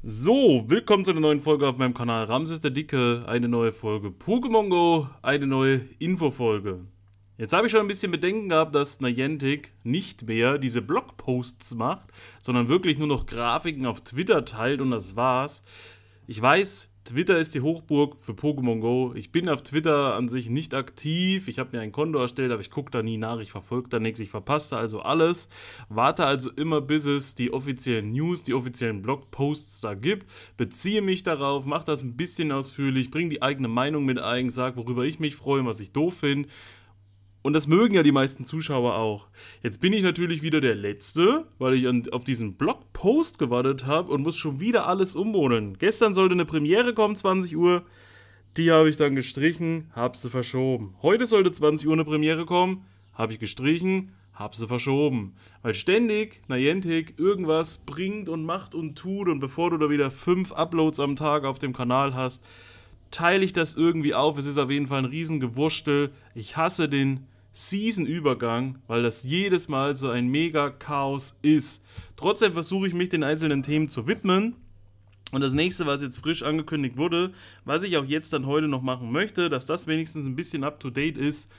So, willkommen zu einer neuen Folge auf meinem Kanal Ramses der Dicke. Eine neue Folge Pokémon Go, eine neue Infofolge. Jetzt habe ich schon ein bisschen Bedenken gehabt, dass Niantic nicht mehr diese Blogposts macht, sondern wirklich nur noch Grafiken auf Twitter teilt und das war's. Ich weiß, Twitter ist die Hochburg für Pokémon Go. Ich bin auf Twitter an sich nicht aktiv. Ich habe mir ein Konto erstellt, aber ich gucke da nie nach. Ich verfolge da nichts. Ich verpasse also alles. Warte also immer, bis es die offiziellen News, die offiziellen Blogposts da gibt. Beziehe mich darauf, mache das ein bisschen ausführlich, bringe die eigene Meinung mit ein, sage, worüber ich mich freue und was ich doof finde. Und das mögen ja die meisten Zuschauer auch. Jetzt bin ich natürlich wieder der Letzte, weil ich an, auf diesen Blogpost gewartet habe und muss schon wieder alles umwohnen. Gestern sollte eine Premiere kommen, 20 Uhr. Die habe ich dann gestrichen, habe sie verschoben. Heute sollte 20 Uhr eine Premiere kommen, habe ich gestrichen, habe sie verschoben. Weil ständig Niantic irgendwas bringt und macht und tut und bevor du da wieder fünf Uploads am Tag auf dem Kanal hast, teile ich das irgendwie auf. Es ist auf jeden Fall ein Riesengewurstel. Ich hasse den Season-Übergang, weil das jedes Mal so ein Mega-Chaos ist. Trotzdem versuche ich mich den einzelnen Themen zu widmen. Und das nächste, was jetzt frisch angekündigt wurde, was ich auch jetzt dann heute noch machen möchte, dass das wenigstens ein bisschen up-to-date ist,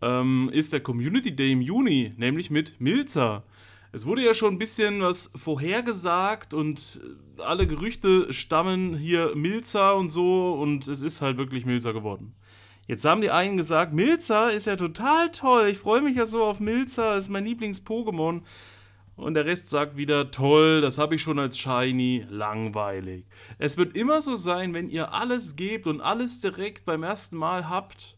ähm, ist der Community Day im Juni, nämlich mit Milza. Es wurde ja schon ein bisschen was vorhergesagt und äh, alle Gerüchte stammen hier Milzer und so und es ist halt wirklich Milzer geworden. Jetzt haben die einen gesagt, Milzer ist ja total toll, ich freue mich ja so auf Milzer, ist mein Lieblings-Pokémon. Und der Rest sagt wieder, toll, das habe ich schon als Shiny, langweilig. Es wird immer so sein, wenn ihr alles gebt und alles direkt beim ersten Mal habt,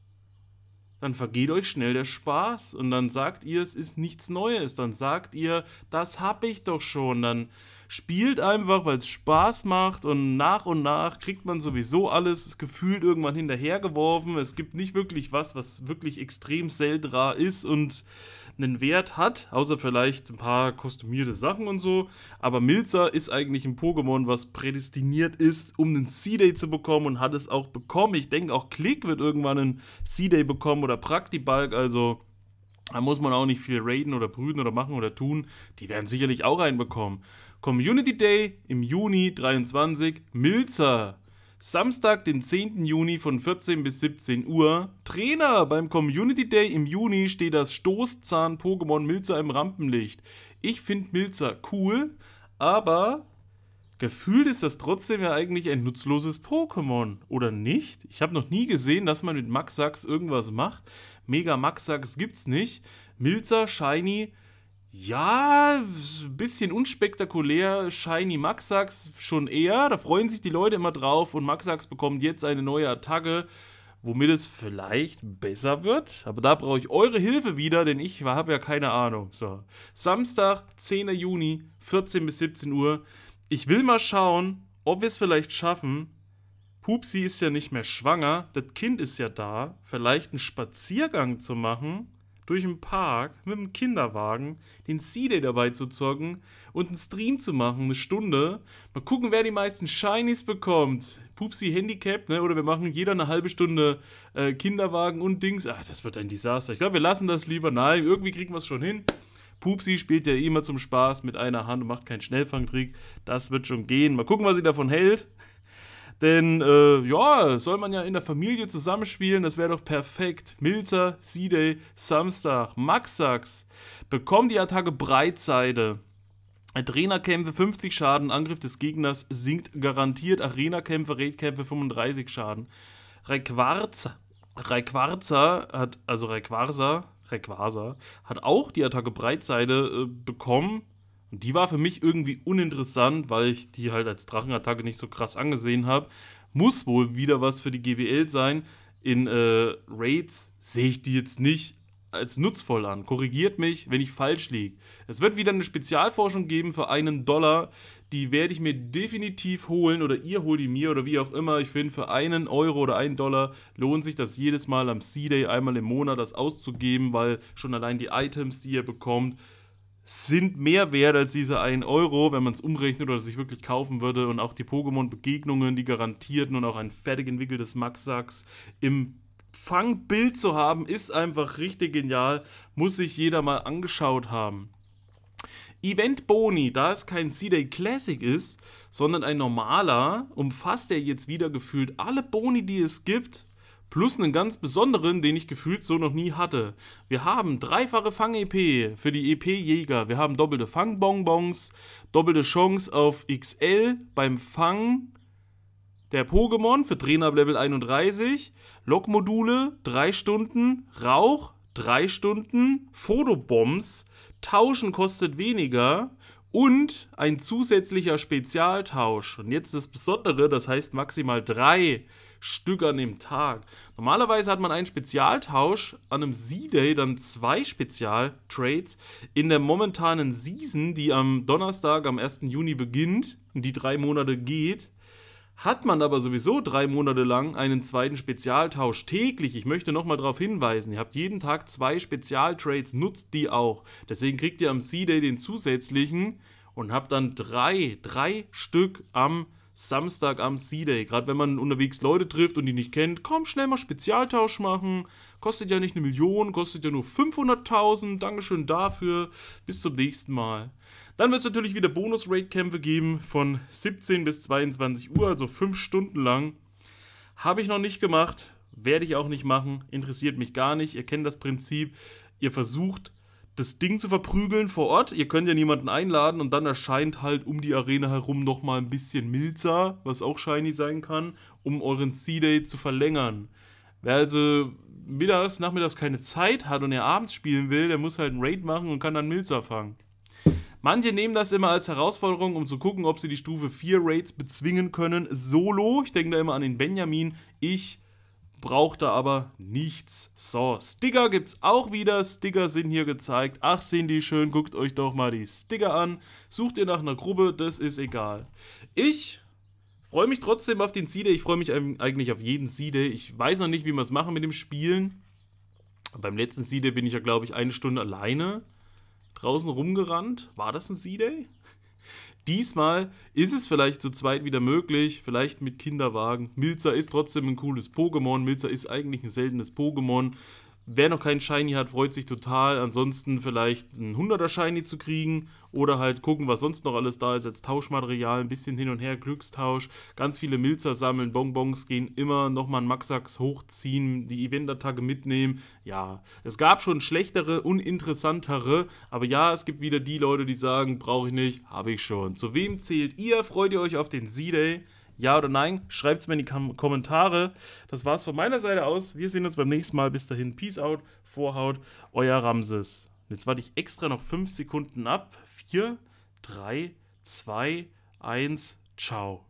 dann vergeht euch schnell der Spaß und dann sagt ihr, es ist nichts Neues, dann sagt ihr, das hab ich doch schon, dann spielt einfach, weil es Spaß macht und nach und nach kriegt man sowieso alles gefühlt irgendwann hinterhergeworfen. Es gibt nicht wirklich was, was wirklich extrem selten ist und einen Wert hat, außer vielleicht ein paar kostümierte Sachen und so. Aber Milza ist eigentlich ein Pokémon, was prädestiniert ist, um einen C-Day zu bekommen und hat es auch bekommen. Ich denke, auch Click wird irgendwann einen C-Day bekommen oder Praktibalk, also. Da muss man auch nicht viel raiden oder brüten oder machen oder tun. Die werden sicherlich auch einen bekommen. Community Day im Juni 23. Milza Samstag, den 10. Juni von 14 bis 17 Uhr. Trainer, beim Community Day im Juni steht das Stoßzahn-Pokémon Milzer im Rampenlicht. Ich finde Milzer cool, aber gefühlt ist das trotzdem ja eigentlich ein nutzloses Pokémon, oder nicht? Ich habe noch nie gesehen, dass man mit Maxax irgendwas macht. Mega Maxax gibt's nicht. Milzer, Shiny, ja, ein bisschen unspektakulär. Shiny Maxax schon eher. Da freuen sich die Leute immer drauf. Und Maxax bekommt jetzt eine neue Attacke, womit es vielleicht besser wird. Aber da brauche ich eure Hilfe wieder, denn ich habe ja keine Ahnung. So, Samstag, 10. Juni, 14 bis 17 Uhr. Ich will mal schauen, ob wir es vielleicht schaffen. Pupsi ist ja nicht mehr schwanger. Das Kind ist ja da. Vielleicht einen Spaziergang zu machen durch den Park mit dem Kinderwagen, den C-Day dabei zu zocken und einen Stream zu machen, eine Stunde. Mal gucken, wer die meisten Shinies bekommt. Pupsi Handicap, ne? Oder wir machen jeder eine halbe Stunde äh, Kinderwagen und Dings. Ah, das wird ein Desaster. Ich glaube, wir lassen das lieber. Nein, irgendwie kriegen wir es schon hin. Pupsi spielt ja immer zum Spaß mit einer Hand und macht keinen Schnellfangtrick. Das wird schon gehen. Mal gucken, was sie davon hält. Denn äh, ja, soll man ja in der Familie zusammenspielen, das wäre doch perfekt. Milzer, C-Day, Samstag, Maxax. Bekommen die Attacke Breitseite. Trainerkämpfe 50 Schaden, Angriff des Gegners sinkt garantiert. Arena-Kämpfe, Raid-Kämpfe 35 Schaden. Requarza, Requarza hat, also Requarza, Requarza, hat auch die Attacke Breitseite äh, bekommen. Und die war für mich irgendwie uninteressant, weil ich die halt als Drachenattacke nicht so krass angesehen habe. Muss wohl wieder was für die GBL sein. In äh, Raids sehe ich die jetzt nicht als nutzvoll an. Korrigiert mich, wenn ich falsch liege. Es wird wieder eine Spezialforschung geben für einen Dollar. Die werde ich mir definitiv holen oder ihr holt die mir oder wie auch immer. Ich finde, für einen Euro oder einen Dollar lohnt sich das jedes Mal am Sea day einmal im Monat das auszugeben, weil schon allein die Items, die ihr bekommt, sind mehr wert als diese 1 Euro, wenn man es umrechnet oder sich wirklich kaufen würde. Und auch die Pokémon-Begegnungen, die garantierten und auch ein fertig entwickeltes max Maxax im Fangbild zu haben, ist einfach richtig genial. Muss sich jeder mal angeschaut haben. Event Boni, da es kein C-Day Classic ist, sondern ein normaler, umfasst er jetzt wieder gefühlt alle Boni, die es gibt plus einen ganz besonderen, den ich gefühlt so noch nie hatte. Wir haben dreifache Fang-EP für die EP-Jäger. Wir haben doppelte Fang-Bonbons, doppelte Chance auf XL beim Fang der Pokémon für Trainer ab Level 31, Lokmodule 3 Stunden, Rauch 3 Stunden, Fotobombs, Tauschen kostet weniger und ein zusätzlicher Spezialtausch. Und jetzt das Besondere, das heißt maximal drei Stück an dem Tag. Normalerweise hat man einen Spezialtausch, an einem C-Day dann zwei Spezialtrades. In der momentanen Season, die am Donnerstag, am 1. Juni beginnt und die drei Monate geht, hat man aber sowieso drei Monate lang einen zweiten Spezialtausch täglich, ich möchte nochmal darauf hinweisen, ihr habt jeden Tag zwei Spezialtrades, nutzt die auch. Deswegen kriegt ihr am C-Day den zusätzlichen und habt dann drei, drei Stück am Samstag am C-Day. Gerade wenn man unterwegs Leute trifft und die nicht kennt, komm schnell mal Spezialtausch machen. Kostet ja nicht eine Million, kostet ja nur 500.000. Dankeschön dafür. Bis zum nächsten Mal. Dann wird es natürlich wieder Bonus-Raid-Kämpfe geben von 17 bis 22 Uhr, also 5 Stunden lang. Habe ich noch nicht gemacht, werde ich auch nicht machen, interessiert mich gar nicht. Ihr kennt das Prinzip, ihr versucht das Ding zu verprügeln vor Ort. Ihr könnt ja niemanden einladen und dann erscheint halt um die Arena herum nochmal ein bisschen Milza, was auch shiny sein kann, um euren C-Day zu verlängern. Wer also mittags, nachmittags keine Zeit hat und er abends spielen will, der muss halt einen Raid machen und kann dann Milza fangen. Manche nehmen das immer als Herausforderung, um zu gucken, ob sie die Stufe 4 Raids bezwingen können. Solo, ich denke da immer an den Benjamin, ich braucht brauchte aber nichts. So, Sticker gibt es auch wieder. Sticker sind hier gezeigt. Ach, sind die schön. Guckt euch doch mal die Sticker an. Sucht ihr nach einer Gruppe, das ist egal. Ich freue mich trotzdem auf den Seed. Ich freue mich eigentlich auf jeden Seed. Ich weiß noch nicht, wie wir es machen mit dem Spielen. Beim letzten Seed bin ich ja, glaube ich, eine Stunde alleine draußen rumgerannt. War das ein Sea-Day? Diesmal ist es vielleicht zu zweit wieder möglich, vielleicht mit Kinderwagen. Milzer ist trotzdem ein cooles Pokémon. Milzer ist eigentlich ein seltenes Pokémon. Wer noch keinen Shiny hat, freut sich total. Ansonsten vielleicht einen 100er Shiny zu kriegen oder halt gucken, was sonst noch alles da ist als Tauschmaterial. Ein bisschen hin und her, Glückstausch, ganz viele Milzer sammeln, Bonbons gehen immer, nochmal einen Maxax hochziehen, die Event-Attacke mitnehmen. Ja, es gab schon schlechtere, uninteressantere, aber ja, es gibt wieder die Leute, die sagen, brauche ich nicht, habe ich schon. Zu wem zählt ihr? Freut ihr euch auf den Z-Day? Ja oder nein? Schreibt es mir in die Kom Kommentare. Das war's von meiner Seite aus. Wir sehen uns beim nächsten Mal. Bis dahin, Peace out, Vorhaut, euer Ramses. jetzt warte ich extra noch 5 Sekunden ab. 4, 3, 2, 1, ciao.